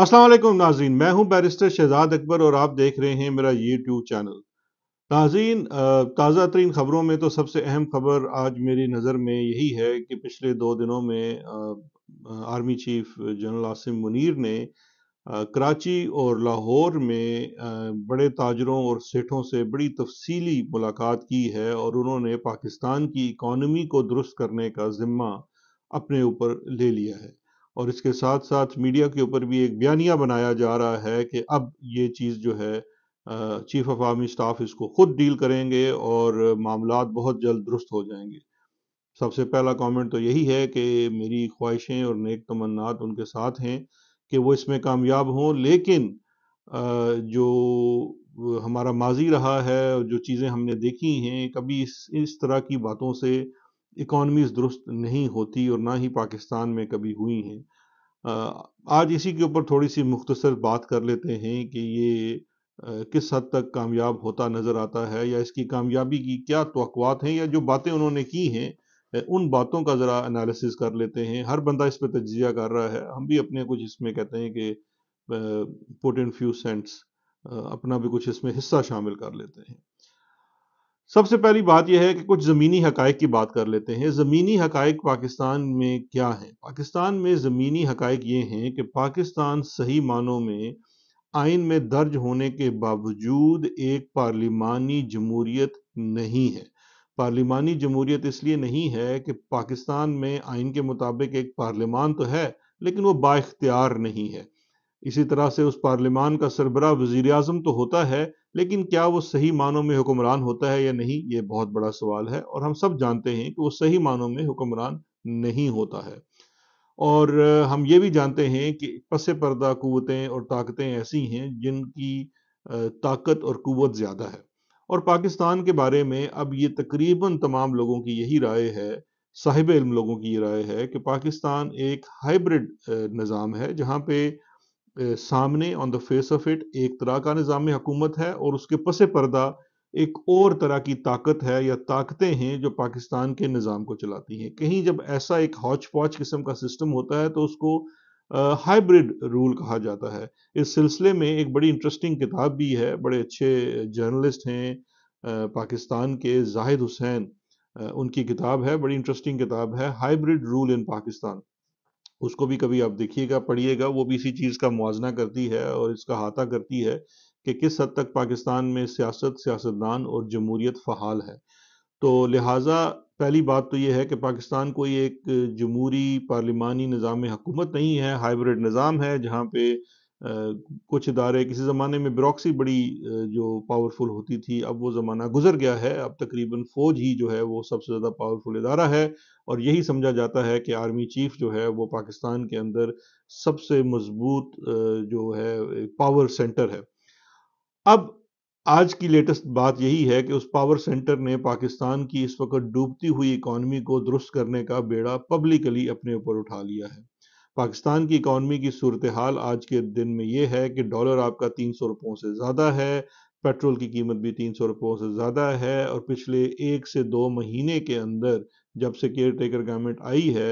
असलम नाजीन मैं हूं बैरिस्टर शहजाद अकबर और आप देख रहे हैं मेरा यूट्यूब चैनल नाजीन ताज़ा तरीन ख़बरों में तो सबसे अहम खबर आज मेरी नज़र में यही है कि पिछले दो दिनों में army chief general Asim Munir ने कराची और लाहौर में बड़े ताजरों और सेठों से बड़ी तफसीली मुलाकात की है और उन्होंने पाकिस्तान की इकानमी को दुरुस्त करने का ज़िम्मा अपने ऊपर ले लिया है और इसके साथ साथ मीडिया के ऊपर भी एक बयानिया बनाया जा रहा है कि अब ये चीज़ जो है चीफ ऑफ आर्मी स्टाफ इसको खुद डील करेंगे और मामला बहुत जल्द दुरुस्त हो जाएंगे सबसे पहला कमेंट तो यही है कि मेरी ख्वाहिशें और नेक तमन्नात उनके साथ हैं कि वो इसमें कामयाब हों लेकिन जो हमारा माजी रहा है और जो चीज़ें हमने देखी हैं कभी इस इस तरह की बातों से इकॉनमीज़ दुरुस्त नहीं होती और ना ही पाकिस्तान में कभी हुई हैं आज इसी के ऊपर थोड़ी सी मुख्तसर बात कर लेते हैं कि ये किस हद तक कामयाब होता नज़र आता है या इसकी कामयाबी की क्या तोकवात हैं या जो बातें उन्होंने की हैं उन बातों का ज़रा एनालिसिस कर लेते हैं हर बंदा इस पर तजिया कर रहा है हम भी अपने कुछ इसमें कहते हैं कि पुट इन फ्यू सेंट्स अपना भी कुछ इसमें हिस्सा शामिल कर लेते हैं सबसे पहली बात यह है कि कुछ ज़मीनी हक की बात कर लेते हैं ज़मीनी हक पाकिस्तान में क्या है पाकिस्तान में ज़मीनी हक ये हैं कि पाकिस्तान सही मानों में आइन में दर्ज होने के बावजूद एक पार्लिमानी जमूरीत नहीं है पार्लिमानी जमूरीत इसलिए नहीं है कि पाकिस्तान में आइन के मुताबिक एक पार्लिमान तो है लेकिन वो बाख्तियार नहीं है इसी तरह से उस पार्लिमान का सरबरा वजीर आजम तो होता है लेकिन क्या वो सही मानों में हुक्मरान होता है या नहीं ये बहुत बड़ा सवाल है और हम सब जानते हैं कि वो सही मानों में हुक्मरान नहीं होता है और हम ये भी जानते हैं कि पस पर्दा कुतें और ताकतें ऐसी हैं जिनकी ताकत और क़वत ज़्यादा है और पाकिस्तान के बारे में अब ये तकरीबन तमाम लोगों की यही राय है साहिब इल्म लोगों की ये राय है कि पाकिस्तान एक हाइब्रिड निज़ाम है जहाँ पे सामने on the face of it एक तरह का निज़ाम हुकूमत है और उसके पस पर्दा एक और तरह की ताकत है या ताकतें हैं जो पाकिस्तान के निज़ाम को चलाती हैं कहीं जब ऐसा एक हौच पौच किस्म का सिस्टम होता है तो उसको हाइब्रिड रूल कहा जाता है इस सिलसिले में एक बड़ी इंटरेस्टिंग किताब भी है बड़े अच्छे जर्नलिस्ट हैं पाकिस्तान के जाहिद हुसैन उनकी किताब है बड़ी इंटरेस्टिंग किताब है हाइब्रिड रूल इन पाकिस्तान उसको भी कभी आप देखिएगा पढ़िएगा वो भी इसी चीज़ का मुआजना करती है और इसका हाथा करती है कि किस हद तक पाकिस्तान में सियासत सियासतदान और जमहूरीत फ़हाल है तो लिहाजा पहली बात तो ये है कि पाकिस्तान कोई एक जमहूरी पार्लिमानी निज़ाम हुकूमत नहीं है हाइब्रिड निज़ाम है जहाँ पे कुछ इदारे किसी ज़माने में ब्रॉक्सी बड़ी जो पावरफुल होती थी अब वो ज़माना गुजर गया है अब तकरीबन फ़ौज ही जो है वो सबसे ज़्यादा पावरफुल इदारा है और यही समझा जाता है कि आर्मी चीफ जो है वो पाकिस्तान के अंदर सबसे मजबूत जो है पावर सेंटर है अब आज की लेटेस्ट बात यही है कि उस पावर सेंटर ने पाकिस्तान की इस वक्त डूबती हुई इकॉनमी को दुरुस्त करने का बेड़ा पब्लिकली अपने ऊपर उठा लिया है पाकिस्तान की इकॉनमी की सूरत हाल आज के दिन में ये है कि डॉलर आपका तीन सौ रुपयों से ज़्यादा है पेट्रोल की कीमत भी तीन सौ रुपयों से ज़्यादा है और पिछले एक से दो महीने के अंदर जब से केयर टेकर गवर्नमेंट आई है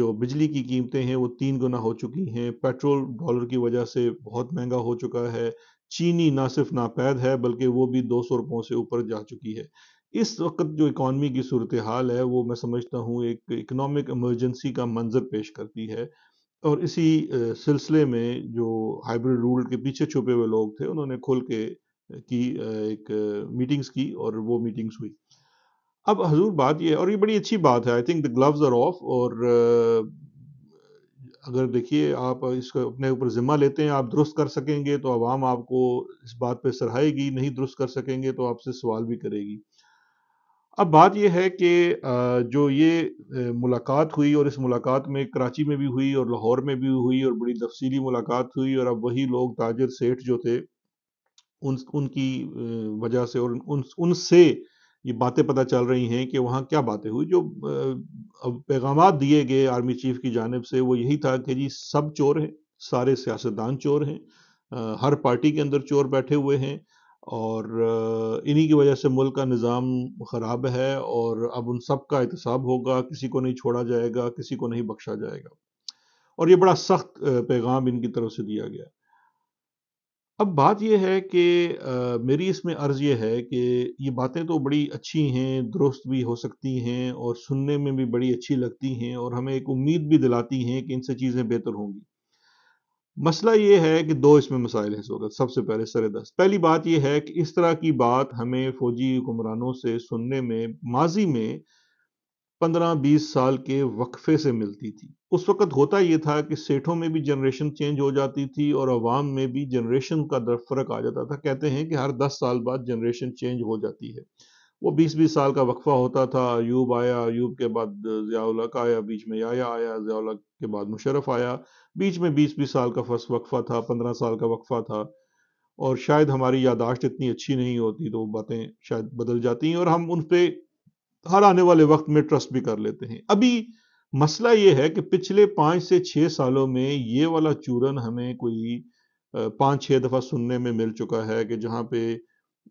जो बिजली की कीमतें हैं वो तीन गुना हो चुकी हैं पेट्रोल डॉलर की वजह से बहुत महंगा हो चुका है चीनी ना सिर्फ नापैद है बल्कि वो भी दो सौ रुपयों से ऊपर जा चुकी है इस वक्त जो इकॉनमी की सूरत हाल है वो मैं समझता हूँ एक इकनॉमिक इमरजेंसी का मंजर पेश करती है और इसी सिलसिले में जो हाइब्रिड रूल के पीछे छुपे हुए लोग थे उन्होंने खोल के की एक मीटिंग्स की और वो मीटिंग्स हुई अब हजूर बात ये और ये बड़ी अच्छी बात है I think the gloves are off और अगर देखिए आप इसको अपने ऊपर ज़िम्मा लेते हैं आप दुरुस्त कर सकेंगे तो आवाम आपको इस बात पे सराहेगी नहीं दुरुस्त कर सकेंगे तो आपसे सवाल भी करेगी अब बात यह है कि जो ये मुलाकात हुई और इस मुलाकात में कराची में भी हुई और लाहौर में भी हुई और बड़ी तफसीली मुलाकात हुई और अब वही लोग ताजर सेठ जो थे उन उनकी वजह से और उन उनसे ये बातें पता चल रही हैं कि वहाँ क्या बातें हुई जो पैगाम दिए गए आर्मी चीफ की जानब से वो यही था कि जी सब चोर हैं सारे सियासतदान चोर हैं हर पार्टी के अंदर चोर बैठे हुए हैं और इन्हीं की वजह से मुल्क का निज़ाम ख़राब है और अब उन सब का एहतसाब होगा किसी को नहीं छोड़ा जाएगा किसी को नहीं बख्शा जाएगा और ये बड़ा सख्त पैगाम इनकी तरफ से दिया गया अब बात यह है कि मेरी इसमें अर्ज़ यह है कि ये बातें तो बड़ी अच्छी हैं दुरुस्त भी हो सकती हैं और सुनने में भी बड़ी अच्छी लगती हैं और हमें एक उम्मीद भी दिलाती हैं कि इनसे चीज़ें बेहतर होंगी मसला ये है कि दो इसमें मसाइल हैं इस वक्त सबसे पहले सर दस्त पहली बात यह है कि इस तरह की बात हमें फौजी हुक्मरानों से सुनने में माजी में पंद्रह बीस साल के वक्फे से मिलती थी उस वक्त होता ये था कि सेठों में भी जनरेशन चेंज हो जाती थी और आवाम में भी जनरेशन का फ़र्क आ जाता था कहते हैं कि हर दस साल बाद जनरेशन चेंज हो जाती है वो बीस बीस साल का वक्फा होता था अयूब आया अयूब के बाद ज़ियालक आया बीच में याया आया ज़ियालक के बाद मुशरफ आया बीच में बीस बीस साल का फर्स्ट वक्फा था पंद्रह साल का वक्फा था और शायद हमारी यादाश्त इतनी अच्छी नहीं होती तो वो बातें शायद बदल जाती हैं और हम उन पर हर आने वाले वक्त में ट्रस्ट भी कर लेते हैं अभी मसला ये है कि पिछले पाँच से छः सालों में ये वाला चूरन हमें कोई पाँच छः दफ़ा सुनने में मिल चुका है कि जहाँ पे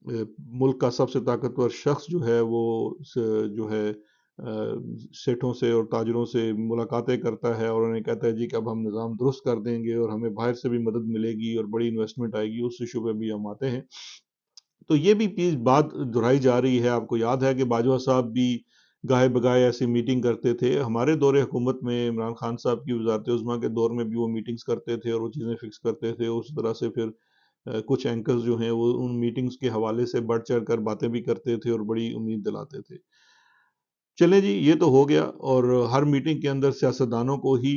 मुल्क का सबसे ताकतवर शख्स जो है वो जो है सेठों से और ताजरों से मुलाकातें करता है और उन्हें कहता है जी कि अब हम निज़ाम दुरुस्त कर देंगे और हमें बाहर से भी मदद मिलेगी और बड़ी इन्वेस्टमेंट आएगी उस इशू पर भी हम आते हैं तो ये भी चीज़ बात दोहराई जा रही है आपको याद है कि बाजवा साहब भी गाहे बगाए ऐसी मीटिंग करते थे हमारे दौरे हुकूमत में इमरान खान साहब की वजारत उजमा के दौर में भी वो मीटिंग्स करते थे और वो चीज़ें फिक्स करते थे उस तरह से फिर कुछ एंकर्स जो हैं वो उन मीटिंग्स के हवाले से बढ़ चढ़ कर बातें भी करते थे और बड़ी उम्मीद दिलाते थे चले जी ये तो हो गया और हर मीटिंग के अंदर सियासतदानों को ही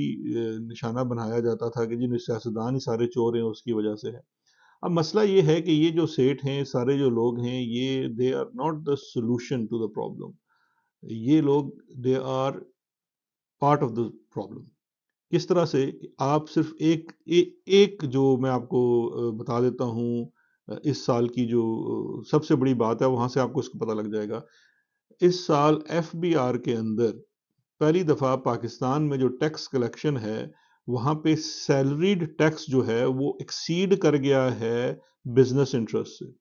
निशाना बनाया जाता था कि जी सियासतदान ही सारे चोर हैं उसकी वजह से है अब मसला ये है कि ये जो सेठ हैं सारे जो लोग हैं ये they are not the solution to the problem ये लोग they are part of the problem किस तरह से आप सिर्फ एक ए, एक जो मैं आपको बता देता हूँ इस साल की जो सबसे बड़ी बात है वहां से आपको इसको पता लग जाएगा इस साल एफ के अंदर पहली दफ़ा पाकिस्तान में जो टैक्स कलेक्शन है वहाँ पे सैलरीड टैक्स जो है वो एक्सीड कर गया है बिजनेस इंटरेस्ट से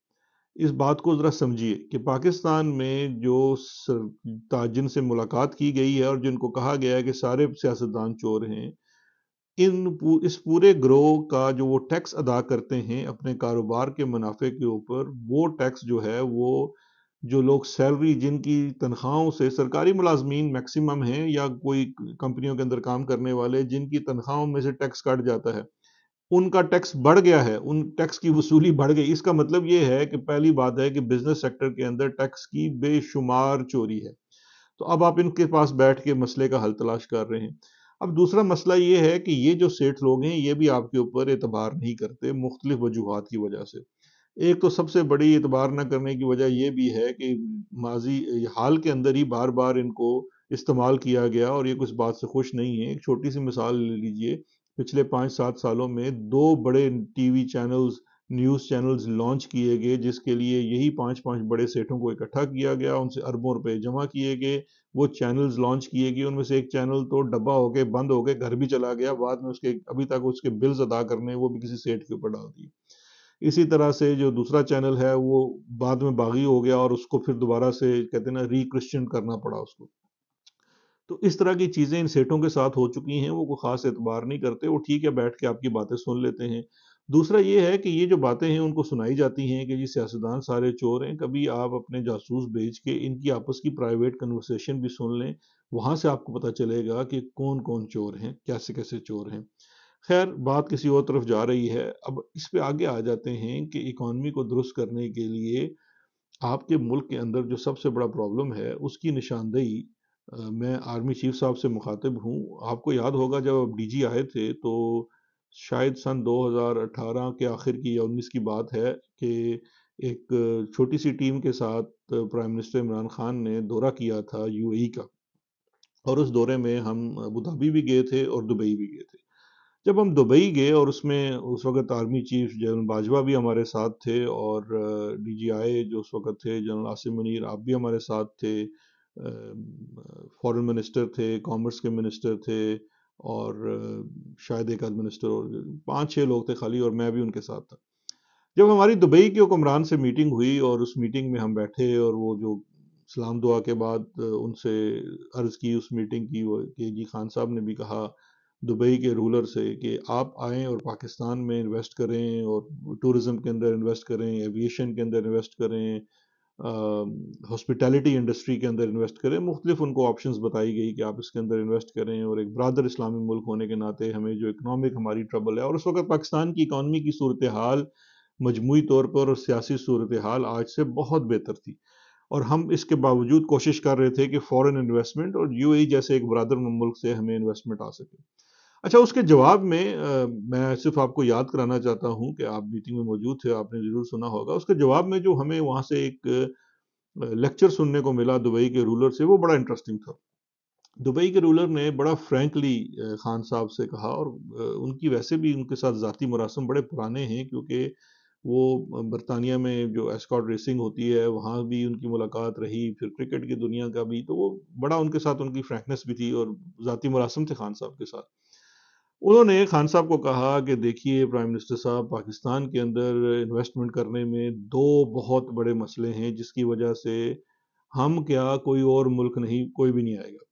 इस बात को ज़रा समझिए कि पाकिस्तान में जो से मुलाकात की गई है और जिनको कहा गया है कि सारे सियासतदान चोर हैं इन इस पूरे ग्रोह का जो वो टैक्स अदा करते हैं अपने कारोबार के मुनाफे के ऊपर वो टैक्स जो है वो जो लोग सैलरी जिनकी तनख्वाहों से सरकारी मुलाजमीन मैक्सिमम हैं या कोई कंपनियों के अंदर काम करने वाले जिनकी तनख्वाहों में से टैक्स कट जाता है उनका टैक्स बढ़ गया है उन टैक्स की वसूली बढ़ गई इसका मतलब ये है कि पहली बात है कि बिजनेस सेक्टर के अंदर टैक्स की बेशुमार चोरी है तो अब आप इनके पास बैठ के मसले का हल तलाश कर रहे हैं अब दूसरा मसला ये है कि ये जो सेठ लोग हैं ये भी आपके ऊपर एतबार नहीं करते मुख्तलिफ वजूहत की वजह से एक तो सबसे बड़ी एतबार न करने की वजह यह भी है कि माजी हाल के अंदर ही बार बार इनको इस्तेमाल किया गया और ये कुछ बात से खुश नहीं है एक छोटी सी मिसाल ले लीजिए पिछले पाँच सात सालों में दो बड़े T V channels news channels launch किए गए जिसके लिए यही पांच पांच बड़े सेठों को इकट्ठा किया गया उनसे अरबों रुपए जमा किए गए वो चैनल्स लॉन्च किए गए उनमें से एक चैनल तो डब्बा हो गए बंद हो गए घर भी चला गया बाद में उसके अभी तक उसके बिल्स अदा करने वो भी किसी सेठ के ऊपर डाल दिए इसी तरह से जो दूसरा चैनल है वो बाद में बागी हो गया और उसको फिर दोबारा से कहते हैं ना रिक्रिश्चन करना पड़ा उसको तो इस तरह की चीज़ें इन सेठों के साथ हो चुकी हैं वो कोई ख़ास एतबार नहीं करते वो ठीक है बैठ के आपकी बातें सुन लेते हैं दूसरा ये है कि ये जो बातें हैं उनको सुनाई जाती हैं कि ये सियासतदान सारे चोर हैं कभी आप अपने जासूस भेज के इनकी आपस की प्राइवेट कन्वर्सेशन भी सुन लें वहाँ से आपको पता चलेगा कि कौन कौन चोर हैं कैसे कैसे चोर हैं खैर बात किसी और तरफ जा रही है अब इस पे आगे आ जाते हैं कि इकॉनमी को दुरुस्त करने के लिए आपके मुल्क के अंदर जो सबसे बड़ा प्रॉब्लम है उसकी निशानदेही मैं आर्मी चीफ साहब से मुखातिब हूँ आपको याद होगा जब आप जी आए थे तो शायद सन 2018 के आखिर की या 19 की बात है कि एक छोटी सी टीम के साथ प्राइम मिनिस्टर इमरान खान ने दौरा किया था यूएई e का और उस दौरे में हम अबूधाबी भी गए थे और दुबई भी गए थे जब हम दुबई गए और उसमें उस वक्त आर्मी चीफ जनरल बाजवा भी हमारे साथ थे और डीजीआई जो उस वक्त थे जनरल आसिम मनिर आप भी हमारे साथ थे फॉरेन मिनिस्टर थे कॉमर्स के मिनिस्टर थे और शायद एक आध मिनिस्टर और पाँच छः लोग थे खाली और मैं भी उनके साथ था जब हमारी दुबई के हुक्मरान से मीटिंग हुई और उस मीटिंग में हम बैठे और वो जो सलाम दुआ के बाद उनसे अर्ज़ की उस मीटिंग की वो के जी खान साहब ने भी कहा दुबई के रूलर से कि आप आएँ और पाकिस्तान में इन्वेस्ट करें और टूरिज़म के अंदर इन्वेस्ट करें एविएशन के अंदर इन्वेस्ट करें हॉस्पिटैलिटी इंडस्ट्री के अंदर इन्वेस्ट करें मुख्तलिफ उनको ऑप्शंस बताई गई कि आप इसके अंदर इन्वेस्ट करें और एक ब्रादर इस्लामी मुल्क होने के नाते हमें जो इकनॉमिक हमारी ट्रबल है और उस वक्त पाकिस्तान की इकानमी की सूरत हाल मजमू तौर पर और सियासी सूरत हाल आज से बहुत बेहतर थी और हम इसके बावजूद कोशिश कर रहे थे कि फ़ॉरन इन्वेस्टमेंट और यू e जैसे एक बरदर मुल्क से हमें इन्वेस्टमेंट आ सके अच्छा उसके जवाब में आ, मैं सिर्फ आपको याद कराना चाहता हूँ कि आप मीटिंग में मौजूद थे आपने ज़रूर सुना होगा उसके जवाब में जो हमें वहाँ से एक लेक्चर सुनने को मिला दुबई के रूलर से वो बड़ा इंटरेस्टिंग था दुबई के रूलर ने बड़ा फ्रेंकली खान साहब से कहा और उनकी वैसे भी उनके साथ ज़ाती मुरासम बड़े पुराने हैं क्योंकि वो बरतानिया में जो एस्कॉट रेसिंग होती है वहाँ भी उनकी मुलाकात रही फिर क्रिकेट की दुनिया का भी तो वो बड़ा उनके साथ उनकी फ्रैंकनेस भी थी और ज़ाती मुरासम थे खान साहब के साथ उन्होंने खान साहब को कहा कि देखिए प्राइम मिनिस्टर साहब पाकिस्तान के अंदर इन्वेस्टमेंट करने में दो बहुत बड़े मसले हैं जिसकी वजह से हम क्या कोई और मुल्क नहीं कोई भी नहीं आएगा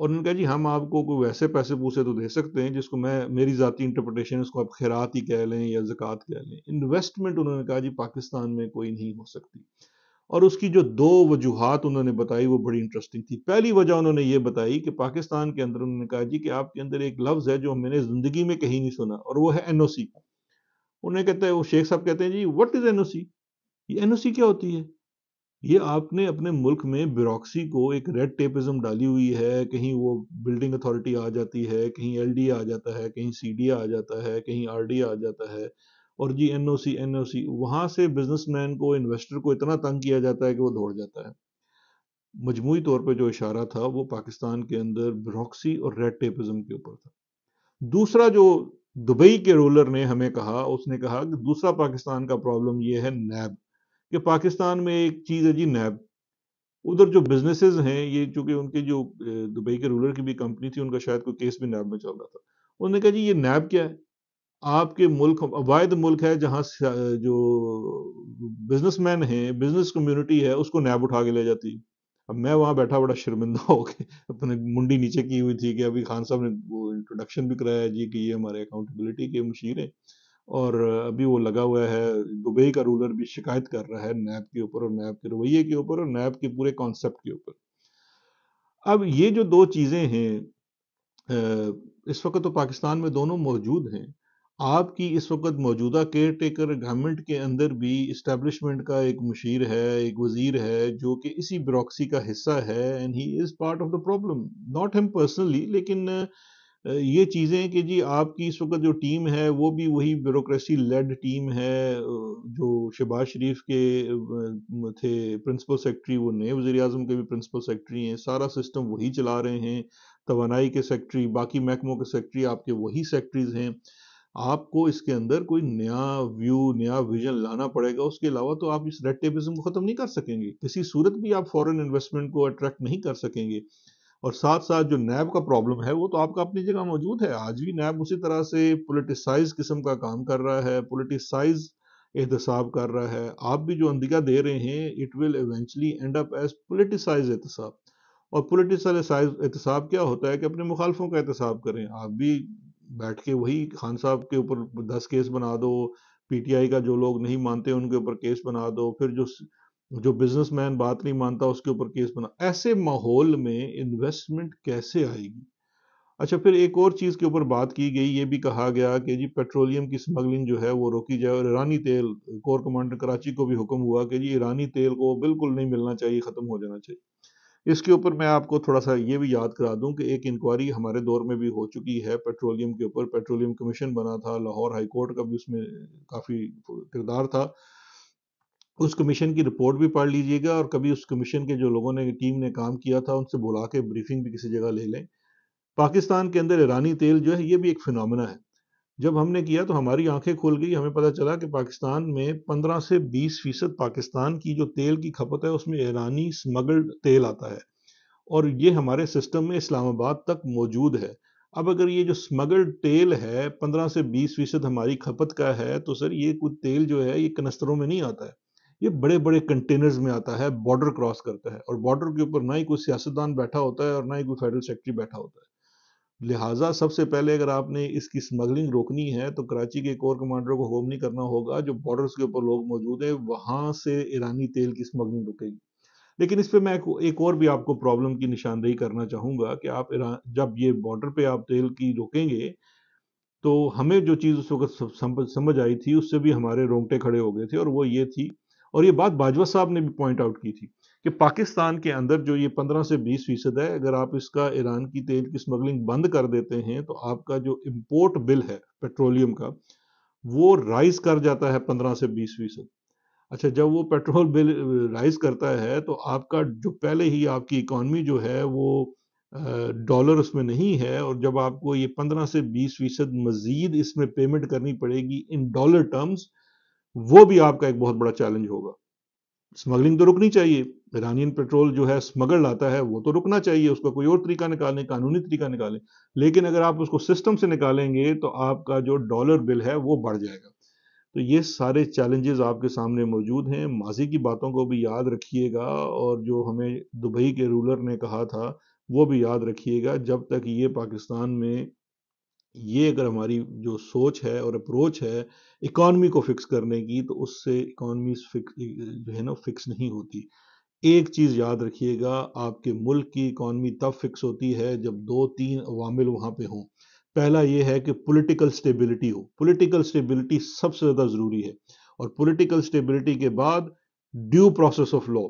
और उन्होंने कहा जी हम आपको कोई वैसे पैसे पूसे तो दे सकते हैं जिसको मैं मेरी ज़ाती इंटरप्रटेशन उसको आप खैरात ही कह लें या जक़ात कह लें इन्वेस्टमेंट उन्होंने कहा जी पाकिस्तान में कोई नहीं हो सकती और उसकी जो दो वजूहत उन्होंने बताई वो बड़ी इंटरेस्टिंग थी पहली वजह उन्होंने ये बताई कि पाकिस्तान के अंदर उन्होंने कहा जी कि आपके अंदर एक लफ्ज़ है जो मैंने ज़िंदगी में कहीं नहीं सुना और वो है एन ओ सी उन्हें कहते हैं वो शेख साहब कहते हैं जी what is N O C ये एन ओ सी क्या होती है ये आपने अपने मुल्क में ब्यूरोसी को एक रेड टेपिज्म डाली हुई है कहीं वो बिल्डिंग अथॉरिटी आ जाती है कहीं एल डी आ जाता है कहीं सी डी आ जाता है कहीं आर डी आ जाता है और G N O C N O सी वहां से बिजनेसमैन को इन्वेस्टर को इतना तंग किया जाता है कि वो दौड़ जाता है मजमू तौर पर जो इशारा था वो पाकिस्तान के अंदर ब्रॉक्सी और रेड टेपिज्म के ऊपर था दूसरा जो दुबई के रूलर ने हमें कहा उसने कहा कि दूसरा पाकिस्तान का प्रॉब्लम ये है नैब कि पाकिस्तान में एक चीज़ है जी नैब उधर जो बिजनेसेस हैं ये चूंकि उनके जो दुबई के रूलर की भी कंपनी थी उनका शायद कोई केस भी नैब में चल रहा था उन्होंने कहा जी ये नैब क्या है आपके मुल्क अवैध मुल्क है जहाँ जो बिजनेसमैन हैं बिजनेस कम्युनिटी है उसको नैब उठा के ले जाती अब मैं वहाँ बैठा बड़ा शर्मिंदा हो के अपने मुंडी नीचे की हुई थी कि अभी खान साहब ने वो इंट्रोडक्शन भी कराया जी कि ये हमारे अकाउंटेबिलिटी के मशीर हैं और अभी वो लगा हुआ है दुबई का रूलर भी शिकायत कर रहा है नैब के ऊपर और नैब के रवैये के ऊपर और नैब के पूरे कॉन्सेप्ट के ऊपर अब ये जो दो चीज़ें हैं इस वक्त तो पाकिस्तान में दोनों मौजूद हैं आपकी इस वक्त मौजूदा केयर टेकर गवर्नमेंट के अंदर भी इस्टेब्लिशमेंट का एक मशीर है एक वजीर है जो कि इसी ब्रॉक्सी का हिस्सा है and he is part of the problem not him personally लेकिन ये चीज़ें कि जी आपकी इस वक्त जो टीम है वो भी वही ब्यूरोसी लेड टीम है जो शहबाज शरीफ के थे प्रिंसिपल सेक्रेटरी वो नए वज़ी अजम के भी प्रिंसिपल सेक्रेटरी हैं सारा सिस्टम वही चला रहे हैं तोानाई के सेक्रेटरी बाकी महकमों के सेक्रेटरी आपके वही सेक्रेटरीज हैं आपको इसके अंदर कोई नया व्यू नया विजन लाना पड़ेगा उसके अलावा तो आप इस रेड टेपिज्म को खत्म नहीं कर सकेंगे किसी सूरत भी आप फॉरेन इन्वेस्टमेंट को अट्रैक्ट नहीं कर सकेंगे और साथ साथ जो नैब का प्रॉब्लम है वो तो आपका अपनी जगह मौजूद है आज भी नैब उसी तरह से पोलिटिसाइज किस्म का काम कर रहा है पोलिटिसाइज एहतसाब कर रहा है आप भी जो अंधिका दे रहे हैं it will eventually end up as politicise एहतसाब और पोलिटिसाइज एहतसाब क्या होता है कि अपने मुखालफों का एहतसाब करें आप भी बैठ के वही खान साहब के ऊपर दस केस बना दो पीटीआई का जो लोग नहीं मानते उनके ऊपर केस बना दो फिर जो जो बिजनेसमैन बात नहीं मानता उसके ऊपर केस बना ऐसे माहौल में इन्वेस्टमेंट कैसे आएगी अच्छा फिर एक और चीज़ के ऊपर बात की गई ये भी कहा गया कि जी पेट्रोलियम की स्मगलिंग जो है वो रोकी जाए और ईरानी तेल कोर कमांडर कराची को भी हुक्म हुआ कि जी ईरानी तेल को बिल्कुल नहीं मिलना चाहिए ख़त्म हो जाना चाहिए इसके ऊपर मैं आपको थोड़ा सा ये भी याद करा दूं कि एक इंक्वायरी हमारे दौर में भी हो चुकी है पेट्रोलियम के ऊपर पेट्रोलियम कमीशन बना था लाहौर हाई कोर्ट का भी उसमें काफ़ी किरदार था उस कमीशन की रिपोर्ट भी पढ़ लीजिएगा और कभी उस कमीशन के जो लोगों ने टीम ने काम किया था उनसे बुला के ब्रीफिंग भी किसी जगह ले लें पाकिस्तान के अंदर ईरानी तेल जो है ये भी एक फिनमिना है जब हमने किया तो हमारी आंखें खुल गई हमें पता चला कि पाकिस्तान में 15 से 20 फीसद पाकिस्तान की जो तेल की खपत है उसमें ईरानी स्मगल्ड तेल आता है और ये हमारे सिस्टम में इस्लामाबाद तक मौजूद है अब अगर ये जो स्मगल्ड तेल है 15 से 20 फीसद हमारी खपत का है तो सर ये कुछ तेल जो है ये कनस्तरों में नहीं आता है ये बड़े बड़े कंटेनर्स में आता है बॉर्डर क्रॉस करता है और बॉर्डर के ऊपर ना ही कोई सियासतदान बैठा होता है और ना ही कोई फेडरल सेक्रेटरी बैठा होता है लिहाजा सबसे पहले अगर आपने इसकी स्मगलिंग रोकनी है तो कराची के कोर कमांडरों को होम नहीं करना होगा जो बॉर्डर्स के ऊपर लोग मौजूद हैं वहाँ से ईरानी तेल की स्मगलिंग रुकेगी लेकिन इस पर मैं एक और भी आपको प्रॉब्लम की निशानदेही करना चाहूँगा कि आप जब ये बॉर्डर पे आप तेल की रोकेंगे तो हमें जो चीज़ उस वक्त समझ आई थी उससे भी हमारे रोंगटे खड़े हो गए थे और वो ये थी और ये बात बाजवा साहब ने भी पॉइंट आउट की थी कि पाकिस्तान के अंदर जो ये पंद्रह से बीस फीसद है अगर आप इसका ईरान की तेल की स्मगलिंग बंद कर देते हैं तो आपका जो इम्पोर्ट बिल है पेट्रोलियम का वो राइज कर जाता है पंद्रह से बीस फीसद अच्छा जब वो पेट्रोल बिल राइज करता है तो आपका जो पहले ही आपकी इकॉनमी जो है वो डॉलर उसमें नहीं है और जब आपको ये पंद्रह से बीस फीसद मज़ीद इसमें पेमेंट करनी पड़ेगी इन डॉलर टर्म्स वो भी आपका एक बहुत बड़ा चैलेंज होगा स्मगलिंग तो रुकनी चाहिए ईरानियन पेट्रोल जो है स्मगल आता है वो तो रुकना चाहिए उसका कोई और तरीका निकालें कानूनी तरीका निकालें लेकिन अगर आप उसको सिस्टम से निकालेंगे तो आपका जो डॉलर बिल है वो बढ़ जाएगा तो ये सारे चैलेंजेस आपके सामने मौजूद हैं माजी की बातों को भी याद रखिएगा और जो हमें दुबई के रूलर ने कहा था वो भी याद रखिएगा जब तक ये पाकिस्तान में ये अगर हमारी जो सोच है और अप्रोच है इकॉनमी को फिक्स करने की तो उससे इकॉनमी जो है ना फिक्स नहीं होती एक चीज़ याद रखिएगा आपके मुल्क की इकॉनमी तब फिक्स होती है जब दो तीन अवामिल वहां पे हों पहला ये है कि पॉलिटिकल स्टेबिलिटी हो पॉलिटिकल स्टेबिलिटी सबसे ज़्यादा ज़रूरी है और पॉलिटिकल स्टेबिलिटी के बाद due process of law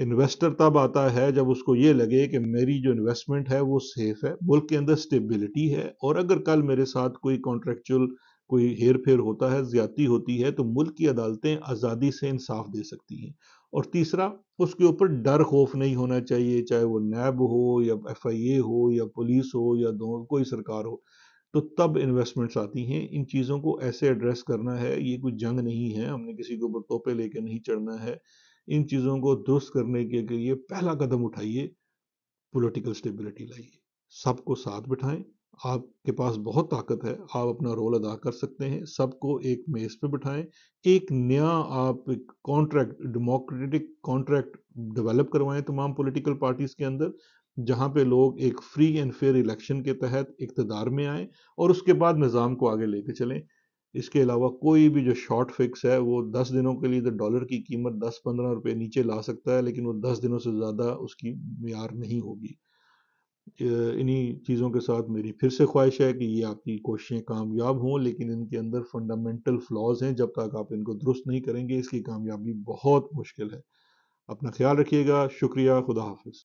investor तब आता है जब उसको ये लगे कि मेरी जो इन्वेस्टमेंट है वो सेफ है मुल्क के अंदर स्टेबिलिटी है और अगर कल मेरे साथ कोई कॉन्ट्रेक्चुअल कोई हेर फेर होता है ज्यादती होती है तो मुल्क की अदालतें आज़ादी से इंसाफ दे सकती हैं और तीसरा उसके ऊपर डर खौफ नहीं होना चाहिए चाहे वो नैब हो या एफ आई ए हो या पुलिस हो या दो कोई सरकार हो तो तब इन्वेस्टमेंट्स आती हैं इन चीज़ों को ऐसे एड्रेस करना है ये कोई जंग नहीं है हमने किसी के ऊपर तोपे लेके नहीं चढ़ना है इन चीज़ों को दुरुस्त करने के लिए पहला कदम उठाइए पॉलिटिकल स्टेबिलिटी लाइए सबको साथ बिठाएं आपके पास बहुत ताकत है आप अपना रोल अदा कर सकते हैं सबको एक मेज पे बिठाएं एक नया आप कॉन्ट्रैक्ट डेमोक्रेटिक कॉन्ट्रैक्ट डेवलप करवाएं तमाम पॉलिटिकल पार्टीज के अंदर जहां पे लोग एक फ्री एंड फेयर इलेक्शन के तहत इकतदार में आए और उसके बाद निज़ाम को आगे लेके चलें इसके अलावा कोई भी जो शॉर्ट फिक्स है वो 10 दिनों के लिए तो डॉलर की कीमत 10-15 रुपए नीचे ला सकता है लेकिन वो 10 दिनों से ज़्यादा उसकी मैार नहीं होगी इन्हीं चीज़ों के साथ मेरी फिर से ख्वाहिश है कि ये आपकी कोशिशें कामयाब हों लेकिन इनके अंदर फंडामेंटल फ्लॉज हैं जब तक आप इनको दुरुस्त नहीं करेंगे इसकी कामयाबी बहुत मुश्किल है अपना ख्याल रखिएगा शुक्रिया खुदा हाफ